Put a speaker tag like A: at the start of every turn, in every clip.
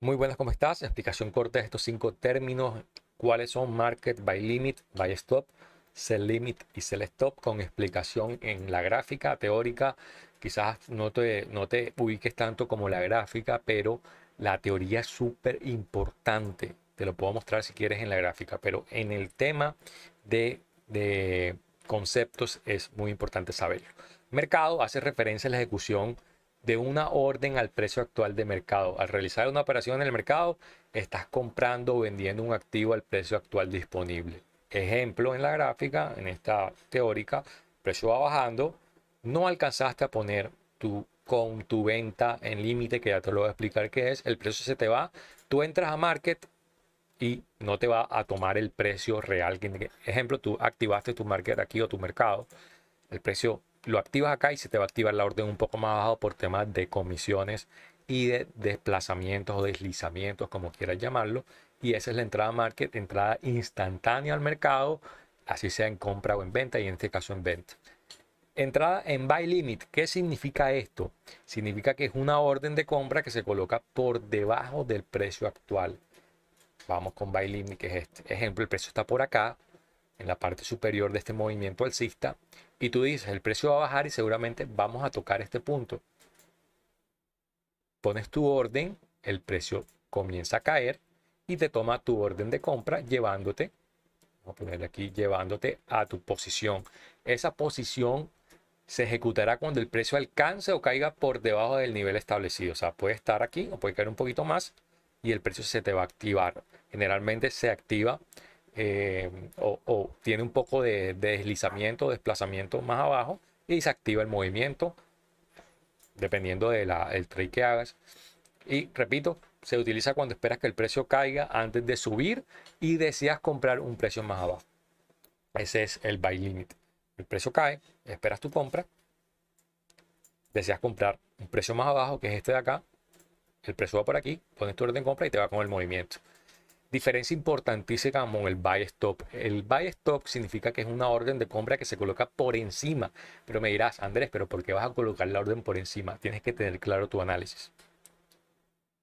A: Muy buenas, ¿cómo estás? Explicación corta de estos cinco términos. ¿Cuáles son market, buy limit, buy stop, sell limit y sell stop? Con explicación en la gráfica teórica. Quizás no te, no ubiques tanto como la gráfica, pero la teoría es súper importante. Te lo puedo mostrar si quieres en la gráfica, pero en el tema de, de conceptos es muy importante saberlo. Mercado hace referencia a la ejecución de una orden al precio actual de mercado. Al realizar una operación en el mercado, estás comprando o vendiendo un activo al precio actual disponible. Ejemplo, en la gráfica, en esta teórica, precio va bajando, no alcanzaste a poner tu con tu venta en límite, que ya te lo voy a explicar qué es, el precio se te va, tú entras a market y no te va a tomar el precio real. Ejemplo, tú activaste tu market aquí o tu mercado, el precio lo activas acá y se te va a activar la orden un poco más abajo por temas de comisiones y de desplazamientos o deslizamientos, como quieras llamarlo. Y esa es la entrada market, entrada instantánea al mercado, así sea en compra o en venta, y en este caso en venta. Entrada en buy limit, ¿qué significa esto? Significa que es una orden de compra que se coloca por debajo del precio actual. Vamos con buy limit, que es este. Ejemplo, el precio está por acá, en la parte superior de este movimiento alcista y tú dices, el precio va a bajar y seguramente vamos a tocar este punto. Pones tu orden, el precio comienza a caer y te toma tu orden de compra llevándote, vamos a ponerle aquí, llevándote a tu posición. Esa posición se ejecutará cuando el precio alcance o caiga por debajo del nivel establecido. O sea, puede estar aquí o puede caer un poquito más y el precio se te va a activar. Generalmente se activa eh, o, tiene un poco de, deslizamiento, desplazamiento más abajo y se activa el movimiento dependiendo del el trade que hagas. Y repito, se utiliza cuando esperas que el precio caiga antes de subir y deseas comprar un precio más abajo. Ese es el buy limit. El precio cae, esperas tu compra, deseas comprar un precio más abajo, que es este de acá, el precio va por aquí, pones tu orden de compra y te va con el movimiento. Diferencia importantísima con el buy stop. El buy stop significa que es una orden de compra que se coloca por encima. Pero me dirás, Andrés, ¿pero por qué vas a colocar la orden por encima? Tienes que tener claro tu análisis.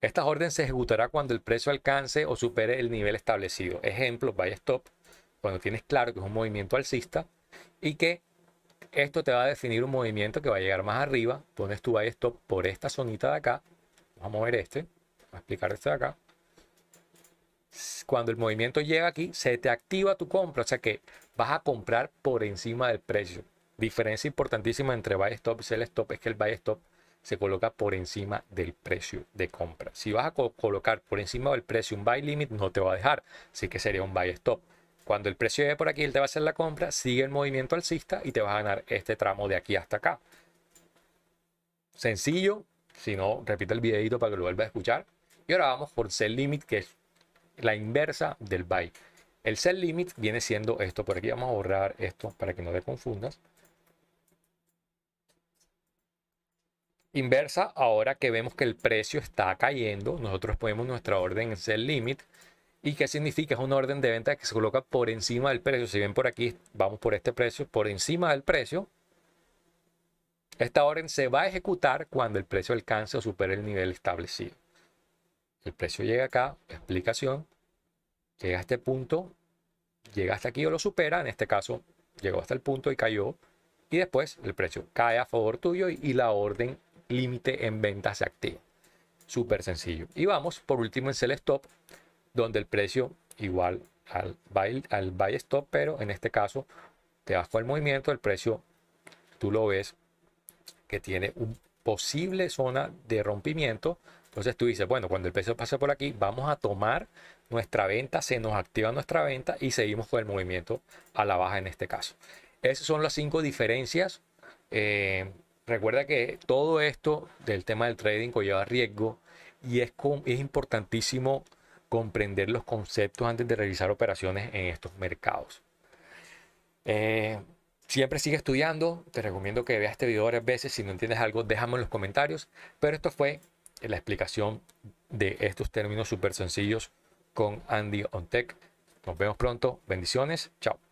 A: Esta orden se ejecutará cuando el precio alcance o supere el nivel establecido. Ejemplo, buy stop. Cuando tienes claro que es un movimiento alcista y que esto te va a definir un movimiento que va a llegar más arriba, pones tu buy stop por esta zonita de acá. Vamos a mover este, a explicar este de acá cuando el movimiento llega aquí, se te activa tu compra, o sea que vas a comprar por encima del precio. Diferencia importantísima entre buy stop y sell stop es que el buy stop se coloca por encima del precio de compra. Si vas a colocar por encima del precio un buy limit, no te va a dejar, así que sería un buy stop. Cuando el precio llegue por aquí, él te va a hacer la compra, sigue el movimiento alcista y te vas a ganar este tramo de aquí hasta acá. Sencillo, si no, repite el videito para que lo vuelvas a escuchar. Y ahora vamos por sell limit, que es la inversa del buy. El sell limit viene siendo esto. Por aquí vamos a borrar esto para que no te confundas. Inversa, ahora que vemos que el precio está cayendo, nosotros ponemos nuestra orden en sell limit. ¿Y qué significa? Es una orden de venta que se coloca por encima del precio. Si ven por aquí, vamos por este precio, por encima del precio. Esta orden se va a ejecutar cuando el precio alcance o supere el nivel establecido el precio llega acá, explicación, llega a este punto, llega hasta aquí o lo supera, en este caso llegó hasta el punto y cayó, y después el precio cae a favor tuyo y, la orden límite en venta se activa. Súper sencillo. Y vamos por último en sell stop, donde el precio igual al buy, stop, pero en este caso te vas el movimiento, del precio tú lo ves que tiene un posible zona de rompimiento entonces tú dices, bueno, cuando el peso pase por aquí, vamos a tomar nuestra venta, se nos activa nuestra venta y seguimos con el movimiento a la baja en este caso. Esas son las cinco diferencias. Eh, recuerda que todo esto del tema del trading conlleva riesgo y es, es importantísimo comprender los conceptos antes de realizar operaciones en estos mercados. Eh, siempre sigue estudiando, te recomiendo que veas este video varias veces, si no entiendes algo déjame en los comentarios, pero esto fue la explicación de estos términos súper sencillos con Andy on Tech. Nos vemos pronto. Bendiciones. Chao.